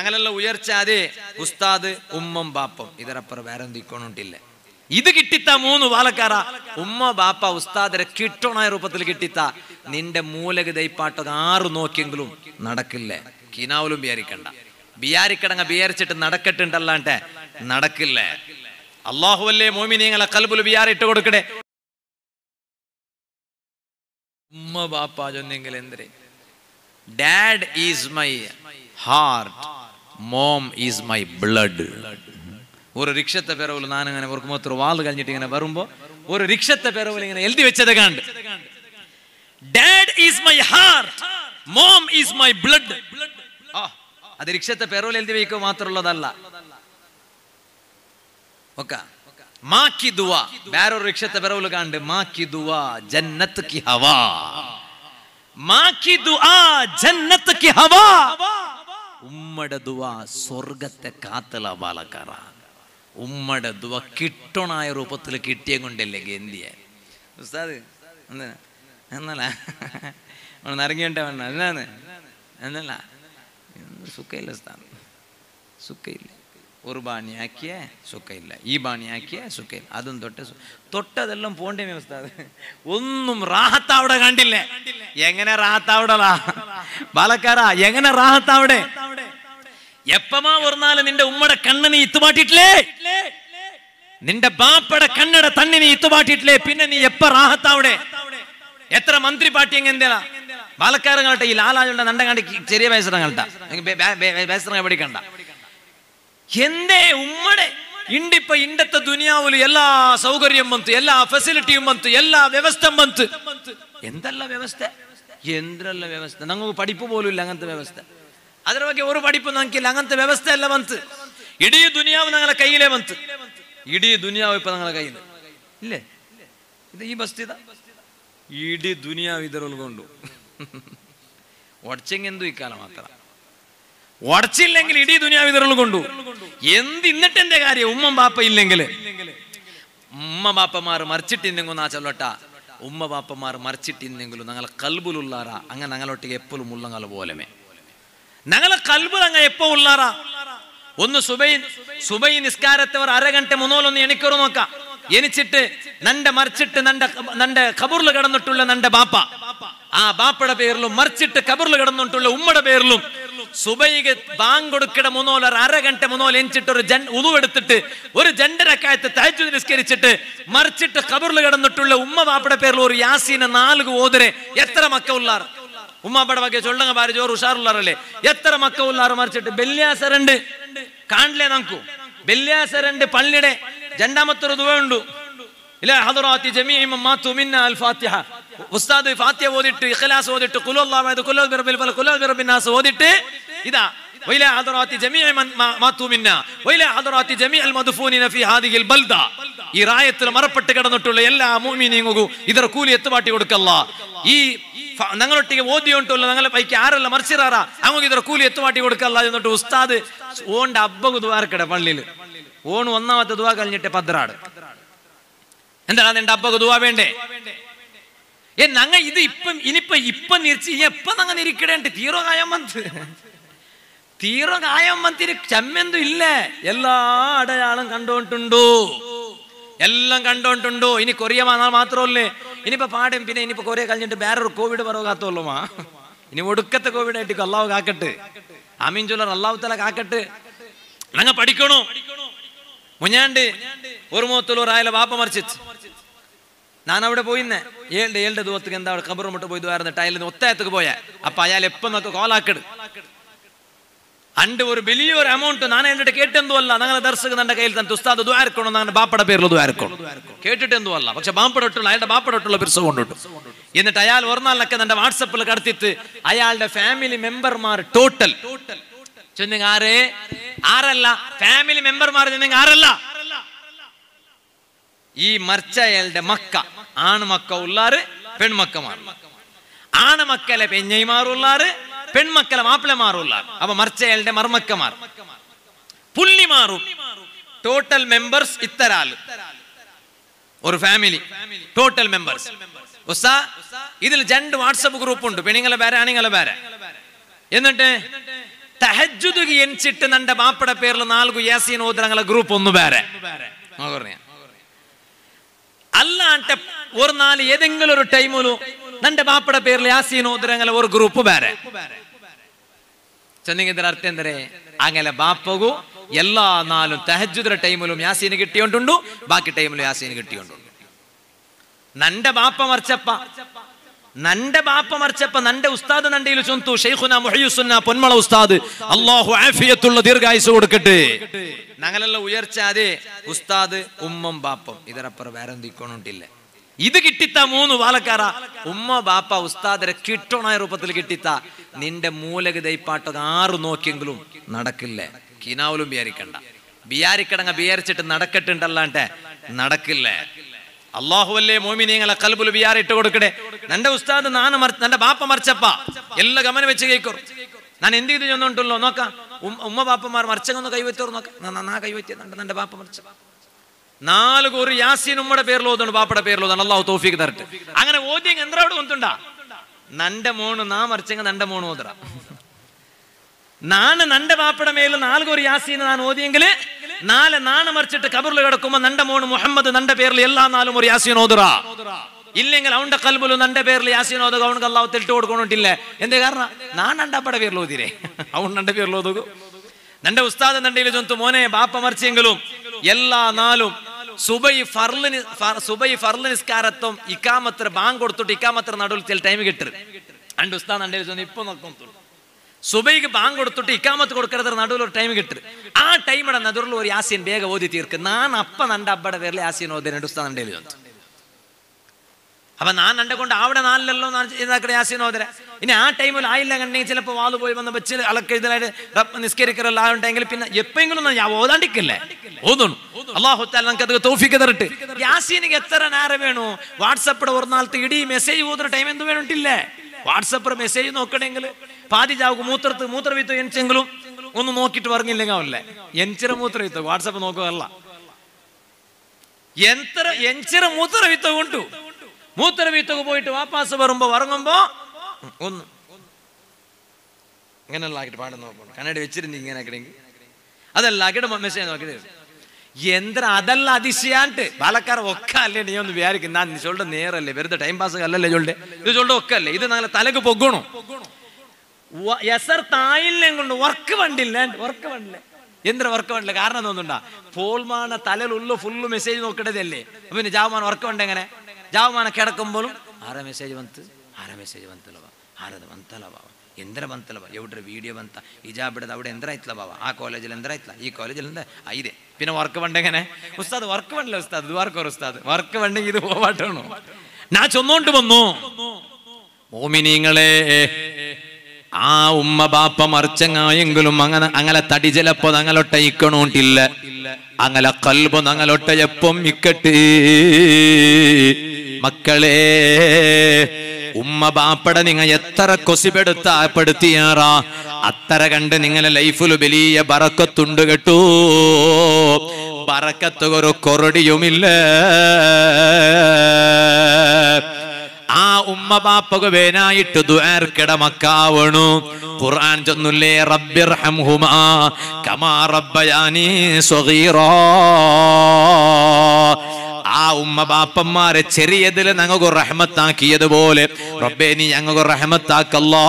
അങ്ങനെയുള്ള ഉയർച്ചാതെ ഉസ്താദ് ഉമ്മം ബാപ്പം ഇതരപ്പുറം വേറെ എന്തിക്കൊണ്ടില്ല ഇത് കിട്ടിത്ത മൂന്ന് പാലക്കാര ഉമ്മ ബാപ്പ ഉസ്താദരെ കിട്ടണായ രൂപത്തിൽ കിട്ടിത്ത നിന്റെ മൂലക ദൈപ്പാട്ടത് ആറ് നോക്കിയെങ്കിലും നടക്കില്ലേ കിനാവലും വിചാരിക്കണ്ട വിചാരിക്കടങ്ങ വിചാരിച്ചിട്ട് നടക്കട്ടുണ്ടല്ലാണ്ട് നടക്കില്ലേ അള്ളാഹുവല്ലേ മോമിനിയങ്ങളെ കൽബുൽ വിചാരിട്ട് കൊടുക്കണേ ഉമ്മ ബാപ്പ ചൊന്നെങ്കിൽ എന്തരേ dad is my heart mom is my blood ഒരു റിക്ഷത്തെ പിറവിൽ ഞാനിങ്ങനെ ഒരു മുഖത്ത് വാൾ കഴിഞ്ഞിട്ട് ഇങ്ങനെ വരുമ്പോ ഒരു റിക്ഷത്തെ പിറവിൽ ഇങ്ങനെ എഴുതി വെച്ചത് കണ്ട് dad is my heart mom is my blood അത് റിക്ഷത്തെ പിറവിൽ എഴുതി വയ്ക്കുക മാത്രമുള്ളതല്ല ഒക്കെ മാക്കി ദുവ വേറൊരു റിക്ഷത്തെ പിറവിൽ കണ്ട് മാക്കി ദുവ ജന്നത്ത് കി ഹവാ മാക്കി ദുആ ജന്നത്ത് കി ഹവാ ഉമ്മടെ ദുവ സ്വർഗത്തെ കാത്തല ബാലക്കാറ ഉമ്മടെ ദുവ കിട്ടണായ രൂപത്തിൽ കിട്ടിയ കൊണ്ടല്ലേ ഗന്ധിയ ഉസ്താദ് എന്നല്ല ഒന്ന് ഇറങ്ങിയിട്ടേ വേണ്ട എന്നാന്ന് എന്നല്ല സുഖയില്ല ഉസ്താദ് സുഖയില്ല ஒரு பாணி ஆக்கிய சுக்க இல்லை ஈ பாணி ஆக்கிய சுக்க இல்லை அதுவும் தொட்ட തൊട്ടതെല്ലാം പോണ്ടേനെ ഉസ്താദ് ഒന്നും റാഹത്താവിടെ കണ്ടില്ലേ എങ്ങനെ റാഹത്താവിടലാ ബാലക്കാരാ എങ്ങനെ റാഹത്താവിടെ എപ്പമാ ഓർന്നാലും നിന്റെ ഉമ്മടെ കണ്ണ് നീ ഇത്തുപാട്ടിട്ടില്ലേ നിന്റെ ബാപ്പടെ കണ്ണടെ തണ്ണി നീ ഇത്തുപാട്ടിട്ടില്ലേ പിന്നെ നീ എപ്പ റാഹത്താവിടെ എത്ര മന്ത്രി പാട്ടിയും എന്തേലാ പാലക്കാരൻ ഈ ലാലാജുണ്ട നണ്ടങ്ങാണ്ട് ചെറിയ ബേസറം കണ്ട ബേസറം പഠിക്കണ്ട എന്തേ ഉമ്മടെ ഇണ്ടിപ്പ ഇണ്ടത്തെ ದುನಿಯಾವಲು എല്ലാ ಸೌಕರ್ಯ ಬಂತು എല്ലാ ಫೆಸಿಲಿಟಿ ಬಂತು എല്ലാ ವ್ಯವಸ್ಥೆ ಬಂತು ಎಂದಲ್ಲ ವ್ಯವಸ್ಥೆ ಎಂದ್ರಲ್ಲ ವ್ಯವಸ್ಥೆ ನಂಗೂ ಪಡಿಪು ಪೋಲು അങ്ങനത്തെ വ്യവസ്ഥ ಅದರ ಬಗ್ಗೆ ಒಂದು ಪಡಿಪು ನಂಗಿಲ್ಲ അങ്ങനത്തെ ವ್ಯವಸ್ಥೆ ಎಲ್ಲ ಬಂತು ಇಡೀ ದುನಿಯಾವು ನಂಗಳ ಕೈಲೇ ಬಂತು ಇಡೀ ದುನಿಯಾವು ಇಪ್ಪ ನಂಗಳ ಕೈಲಿ ಇಲ್ಲೇ ಇದು ಈ ദുനിയാവ് ಇಡೀ ದುನಿಯಾವು ಇದರೊಳಗೊಂಡು ഒടച്ചെങ്കെന്തു ഇക്കാലം മാത്രം ഒടച്ചില്ലെങ്കിൽ ഇടീ ദുനിയാവ് ഇതറുകൾ കൊണ്ടു എന്ത് ഇന്നിട്ടെന്റെ കാര്യം ഉമ്മ പാപ്പ ഇല്ലെങ്കിൽ ഉമ്മ ബാപ്പമാർ മറിച്ചിട്ടിന്നെങ്കിലും ആ ചൊല്ലട്ട ഉമ്മ പാപ്പമാർ ബാപ്പമാർ മറിച്ചിട്ടിന്നെങ്കിലും ഞങ്ങളെ കൽബുലുള്ളാറ അങ്ങനെ ഞങ്ങളൊട്ടിക്ക് എപ്പോഴും ഉള്ളങ്ങൾ പോലെമേ ഞങ്ങളെ അങ്ങ് എപ്പോ ഉള്ളാറ ഒന്ന് സുബൈ സുബൈ നിസ്കാരത്തെ ഒരു അരഗണ്ട ഒന്ന് എണിക്കൂർ നോക്കാം എനിച്ചിട്ട് നന്റെ മറിച്ചിട്ട് നന്റെ നന്റെ ഖബറിൽ കിടന്നിട്ടുള്ള നന്റെ ബാപ്പ ആ ബാപ്പയുടെ പേരിലും മറിച്ചിട്ട് ഖബറിൽ കിടന്നിട്ടുള്ള ഉമ്മയുടെ പേരിലും സുബൈക്ക് ബാങ്കൊടുക്കിട മുന്നോൽ ഒരു അരഗണ്ട മുന്നോൽ എനിച്ചിട്ട് ഒരു ജൻ ഉളുവെടുത്തിട്ട് ഒരു ജണ്ടരക്കായത്ത് തഹജു നിസ്കരിച്ചിട്ട് മറിച്ചിട്ട് ഖബറിൽ കിടന്നിട്ടുള്ള ഉമ്മ ബാപ്പയുടെ പേരിൽ ഒരു യാസീന നാലു ഓതിരെ എത്ര മക്ക ഉള്ളാർ ഉമ്മാപ്പടെ വക്കെ ചൊല്ലങ്ങ പാരി ചോറ് ഉഷാറുള്ളറല്ലേ എത്ര മക്ക ഉള്ളാറ് മറിച്ചിട്ട് ബെല്യാസരണ്ട് കാണില്ലേ നമുക്ക് ബെല്യാസരണ്ട് പള്ളിയുടെ രണ്ടാമത്തൊരു ദുവയുണ്ട് ഉണ്ട് ഹദറാത്തി ഫാത്തിഹ ഉസ്താദ് ഫാത്തിഹ ഇഖ്ലാസ് അഹദ് മറപ്പെട്ട് കിടന്നിട്ടുള്ള എല്ലാ മൂമിനിങ്ങും ഇതർ കൂലി എത്തുപാട്ടി കൊടുക്കല്ല ഈ ഞങ്ങളൊട്ടിക്ക് ಓದಿ ಉಂಟಲ್ಲ ನಂಗಳ ಪೈಕಿ ಯಾರೆಲ್ಲ ಮರ್ಸಿರಾರ ಅವಾಗ ಇದರ ಕೂಲಿ ಎತ್ತು ಮಾಟಿ എന്നിട്ട് ഉസ്താദ് ഓണ്ട് അബ്ബ ദ്വാരക്കട പള്ളിയിൽ ഓണ് ഒന്നാമത്തെ ദുവാ കഴിഞ്ഞിട്ട് പദ്രാട് എന്താണ് നിന്റെ അബ്ബ ദുവാ വേണ്ടേ ഏ നങ്ങ ഇത് ഇപ്പം ഇനിയിപ്പ ഇപ്പം ഇനി എപ്പം നങ്ങ നിരിക്കടേണ്ട തീരോ കായം വന്ന് തീരോ കായം വന്നിരി ചമ്മെന്തും ഇല്ലേ എല്ലാ അടയാളം കണ്ടോണ്ടുണ്ടോ എല്ലാം കണ്ടോണ്ടുണ്ടോ ഇനി കൊറിയ മാത്രമല്ലേ ഇനിയിപ്പോൾ പാടും പിന്നെ ഇനിയിപ്പോൾ കുറേ കഴിഞ്ഞിട്ട് വേറൊരു കോവിഡ് പറവാത്തുള്ളൂമാ ഇനി ഒടുക്കത്തെ ആയിട്ട് അള്ളാഹു കാക്കട്ട് അമീൻ ചൊല്ലർ അള്ളാഹു തല കാക്കട്ട് ഞങ്ങൾ പഠിക്കണോ മുഞ്ഞാണ്ട് ഒരു ഒരു ആയാലും വാപ്പ മറിച്ചിച്ച് ഞാൻ അവിടെ പോയിന്നെ ഏളുടെ ഏളുടെ ദൂരത്തേക്ക് എന്താ അവിടെ മുട്ട് പോയി ദ്വാരുന്നിട്ട് അയാൾ ഒത്തായത്തേക്ക് പോയാൽ അപ്പൊ അയാൾ എപ്പം നോക്ക് കോലാക്കട് അൻ്റെ ഒരു ಬೆಲಿಯೋರ್ ಅಮೌಂಟ್ ഞാൻ ಎಂದಿಟ್ಟು ಕೇಟ್ಟೆಂದು ಅಲ್ಲ ನಂಗೆ ದರ್ಶಕ ನನ್ನ ಕೈಲಿ ತಂತು ಉಸ್ತಾದ ದುವಾ ಇರ್ಕೊಂಡು ನಾನು പേരിൽ ದುವಾ കേട്ടിട്ട് കേട്ടിട്ടെന്തും അല്ല പക്ഷെ ബാപ്പടൊട്ടുള്ള അയാളുടെ ബാപ്പടൊട്ടുള്ള പിരിസ് കൊണ്ടിട്ടു എന്നിട്ട് അയാൾ ഒരു നാളിലൊക്കെ തന്റെ വാട്സപ്പിൽ കടത്തിട്ട് അയാളുടെ ഫാമിലി മെമ്പർമാർ ടോട്ടൽ ചെന്നിങ് ആരേ ആരല്ല ഫാമിലി മെമ്പർമാർ ചെന്നിങ് ആരല്ല ഈ മർച്ച അയാളുടെ മക്ക മക്ക ഉള്ളാറ് പെൺമക്കമാർ ആൺമക്കളെ പെഞ്ഞൈമാർ ഉള്ളാറ് പെൺമക്കളെ മാപ്പിള മാറൂല്ല അപ്പൊ മർച്ചയാളുടെ മർമ്മക്ക മാറും പുള്ളി മാറും ടോട്ടൽ മെമ്പേഴ്സ് ഇത്തരാൽ ഒരു ഫാമിലി ടോട്ടൽ മെമ്പേഴ്സ് ഉസാ ഇതിൽ രണ്ട് വാട്സപ്പ് ഗ്രൂപ്പ് ഉണ്ട് പെണ്ണുങ്ങളെ പേര ആണുങ്ങളെ പേര എന്നിട്ട് തഹജുദ് നന്റെ മാപ്പട പേരിൽ നാലു യാസീൻ ഓദ്രങ്ങളെ ഗ്രൂപ്പ് ഒന്ന് പേരെ അല്ലാണ്ട് ഒരു നാല് ഏതെങ്കിലും ഒരു ടൈമിലും നന്റെ മാപ്പട പേരിൽ യാസീനോദരങ്ങളെ ഒരു ഗ്രൂപ്പ് വേറെ ചെന്നിങ്ങിന്റെ അർത്ഥം എന്തരേ അങ്ങനെ ബാപ്പകു എല്ലാ നാലും തഹജുദ ടൈമിലും യാസീന് കിട്ടിയോണ്ടുണ്ടു ബാക്കി ടൈമിലും യാസീന് കിട്ടിയോണ്ടുണ്ടു നന്റെ ബാപ്പ മറിച്ചപ്പ നന്റെ ബാപ്പ മറിച്ചപ്പ നന്റെ ഉസ്താദ് നന്റെയിൽ ചൊന്തു ഷെയ്ഖുന മുഹയുസുന്ന പൊന്മള ഉസ്താദ് അള്ളാഹു ആഫിയത്തുള്ള ദീർഘായുസ് കൊടുക്കട്ടെ ഞങ്ങളെല്ലാം ഉയർച്ചാതെ അതെ ഉസ്താദ് ഉമ്മം ബാപ്പം ഇതരപ്പുറം വേറെ എന്തിക്കൊണ്ടില്ല ഇത് കിട്ടിത്ത മൂന്ന് പാലക്കാറ ഉമ്മ ബാപ്പ ഉസ്താദരെ കിട്ടണായ രൂപത്തിൽ കിട്ടിത്ത നിന്റെ മൂലക ദൈപ്പാട്ടത് ആറു നോക്കിയെങ്കിലും നടക്കില്ലേ കിനാവലും വിചാരിക്കണ്ട വിചാരിക്കടങ്ങ വിചാരിച്ചിട്ട് നടക്കട്ടുണ്ടല്ലാണ്ട് നടക്കില്ലേ അള്ളാഹുവല്ലേ മോമിനിയങ്ങളെ കൽബുൽ വിചാരിട്ട് കൊടുക്കടേ നന്റെ ഉസ്താദ് നാന നന്റെ ബാപ്പ മറിച്ചപ്പ എല്ലാ ഗമനം വെച്ച് കേൾക്കും ഞാൻ എന്ത് ചെയ്തു ചെന്നുണ്ടല്ലോ നോക്കാം ഉമ്മ ബാപ്പമാർ മറിച്ചങ്ങൊന്ന് കൈവച്ചോർ നോക്കാം നന്നാ കൈവറ്റിയതുണ്ട് നന്റെ ബാപ്പ മറിച്ചപ്പ നാല് കൂറി യാസീൻ ഉമ്മയുടെ പേരിൽ ഓതുണ്ട് പാപ്പയുടെ പേരിൽ ഓതാണ് അള്ളാഹു തോഫിക്ക് തരട്ടെ അങ്ങനെ ഓദ്യം എന്താ അവിടെ ഒന്നുണ്ടാ നന്റെ മോണ് നാ മറിച്ചെങ്കിൽ നന്റെ മോണ് ഓതറ നാണ് നന്റെ ബാപ്പയുടെ മേലിൽ നാല് കോറി യാസീൻ ഞാൻ ഓതിയെങ്കിൽ നാല് നാണ് മറിച്ചിട്ട് കബറിൽ കിടക്കുമ്പോൾ നന്റെ മോണ് മുഹമ്മദ് നന്റെ പേരിൽ എല്ലാ നാലും ഒരു യാസീൻ ഓതറ ഇല്ലെങ്കിൽ അവന്റെ കൽബുലു നന്റെ പേരിൽ യാസീൻ ഓതുക അവനക്ക് അള്ളാഹു തെട്ട് കൊടുക്കണോട്ടില്ലേ എന്ത് കാരണം നാൻ നണ്ടപ്പടെ പേരിൽ ഓതിരേ അവൻ നന്റെ പേരിൽ ഓതുകൂ നന്റെ ഉസ്താദ് നണ്ടയിൽ ചൊന്തു മോനെ ബാപ്പ മറിച്ചെങ്കിലും എല്ലാ നാലും സുബൈ ഫർലിന് സുബൈ ഫർലി നിസ്കാരത്തും ഇക്കാമത്ര ബാങ്ക് കൊടുത്തിട്ട് ഇക്കാമത്ര നടുവിൽ ടൈം കിട്ടരുത് രണ്ട് ഉസ്താദ് അണ്ടേ ചെന്ന് ഇപ്പൊ നോക്കും സുബൈക്ക് ബാങ്ക് കൊടുത്തിട്ട് ഇക്കാമത്ത് കൊടുക്കരുത് നടുവിൽ ഒരു ടൈം കിട്ടരുത് ആ ടൈമിടെ നദുറിൽ ഒരു യാസിൻ വേഗം ഓതി തീർക്കും നാൻ അപ്പ നൻ്റെ അബ്ബയുടെ പേരിൽ യാസിൻ ഓതി രണ്ട് ഉസ്താദ് അണ്ടേ ചോദിച്ചു അപ്പൊ ഞാൻ എൻ്റെ കൊണ്ട് അവിടെ നാലിലല്ലോ ഇതാക്കണ യാസിൻ ഓതര ഇനി ആ ടൈമിൽ ആയില്ല കണ്ടെങ്കിൽ ചിലപ്പോൾ വാള് പോയി വന്ന് വെച്ച് അളക്കെഴുതലായിട്ട് നിസ്കരിക്കലല്ല ഉണ്ടെങ്കിൽ പിന്നെ എപ്പോഴെങ്കിലും ഞാൻ ഓതാണ്ടിക്കല്ലേ ഓതുന്നു അള്ളാഹു നമുക്ക് അത് തോഫിക്ക് തരട്ടെ യാസീനിക്ക് എത്ര നേരം വേണു വാട്സപ്പിടെ ഒരു നാളത്തെ ഇടി മെസ്സേജ് പോകുന്ന ടൈം എന്ത് വേണ്ടിട്ടില്ലേ വാട്സപ്പ് മെസ്സേജ് നോക്കണമെങ്കിൽ പാതി ചാവും മൂത്രത്ത് മൂത്രവിത്തോ എനിച്ചെങ്കിലും ഒന്ന് നോക്കിട്ട് പറഞ്ഞില്ലെങ്കിൽ അവല്ലേ എനിച്ചിറ മൂത്രവിത്തോ വാട്സപ്പ് നോക്കുകയല്ല എത്ര എനിച്ചിറ മൂത്രവിത്തോ ഉണ്ടു മൂത്രവിത്തൊക്കെ പോയിട്ട് വാപ്പാസ് വരുമ്പോ ഉറങ്ങുമ്പോ ഒന്ന് ഇങ്ങനെയുള്ള ആക്കിയിട്ട് പാടുന്ന നോക്കണം കണ്ണാടി വെച്ചിരുന്നെങ്കിൽ ഇങ്ങനെ ആക്കിയിട്ടെങ്കിൽ അതെല്ലാം ആക്കിയിട്ട് മെസ്സേജ് നോക്കിയിട്ട് യന്ത്രം അതല്ല അതിശയാണ്ട് പാലക്കാർ ഒക്കെ അല്ലേ നീ ഒന്ന് വിചാരിക്കും ವ್ಯಾರಿಕೆ ನಾನು നേരല്ലേ വെറുതെ ടൈം പാസ് അല്ലല്ലേ ಅಲ್ಲಲ್ಲ ഇത് ಇದು ഒക്കെ അല്ലേ ഇത് നല്ല തലക്ക് പൊಗണോ എസർ തായില്ലേ കൊണ്ട് വർക്ക് വണ്ടില്ല വർക്ക് വണ്ടില്ല എന്തിനാ വർക്ക് വണ്ടില്ല കാരണം തോന്നുന്നുണ്ടാ പോൾമാന തലയിലുള്ള ഫുള്ള് മെസ്സേജ് നോക്കേണ്ടതല്ലേ അപ്പൊ പിന്നെ ജാവുമാന വർക്ക് വണ്ട എങ്ങനെ ജാവുമാന കിടക്കുമ്പോഴും ആരാ മെസ്സേജ് വന്ത് ആരാ മെസ്സേജ് വന്നതല്ല ആരത് വന്നതല്ല ಎಂದರ ಬಂತಲ್ವ ಎವ್ರ ವೀಡಿಯೋ ಬಂತ ಈಜಾ ಬಿಡದ ಅವಡೆ ಎಂದರ ಆಯ್ತಲ್ಲ കോളേജിൽ ಆ ಕಾಲೇಜಲ್ಲಿ ಎಂದರ ಆಯ್ತಲ್ಲ ಈ പിന്നെ വർക്ക് ഫണ്ട് എങ്ങനെ ഉസ്താദ് വർക്ക് ഫണ്ടല്ല ഉസ്താദ് ഇത് വർക്ക് ഉസ്താദ് വർക്ക് ഫണ്ടെങ്കിൽ ഇത് പോവാട്ടാണോ ഞാൻ ചൊന്നോണ്ട് വന്നു മോമിനിങ്ങളെ ആ ഉമ്മ ബാപ്പ മറിച്ചങ്ങായെങ്കിലും അങ്ങനെ അങ്ങനെ തടി ചിലപ്പോ ഇക്കണോണ്ടില്ല അങ്ങനെ കൽബ് ഞങ്ങളൊട്ടയപ്പം ഇക്കട്ട് മക്കളേ ഉമ്മ ബാപ്പട നിങ്ങൾ എത്ര കൊസിപെടുത്ത പെടുത്തിയേറാ അത്ര കണ്ട് നിങ്ങളെ ലൈഫിൽ വലിയ ബറക്കത്തുണ്ട് കേട്ടൂ പറക്കത്ത് കൊറടിയുമില്ല ആ ഉമ്മ ബാപ്പക വേനായിട്ട് മക്കാവണു ഖുർആൻ ചൊന്നുല്ലേ റബ്ബിർഹംഹുമാ കമാ റബ്ബയാനി സ്വഗീറാ ആ ഉമ്മ ബാപ്പന്മാരെ ചെറിയതിൽ ഞങ്ങൾക്ക് റഹ്മത്താക്കിയതുപോലെ റബ്ബേ നീ ഞങ്ങൾക്ക് റഹ്മത്താക്കല്ലോ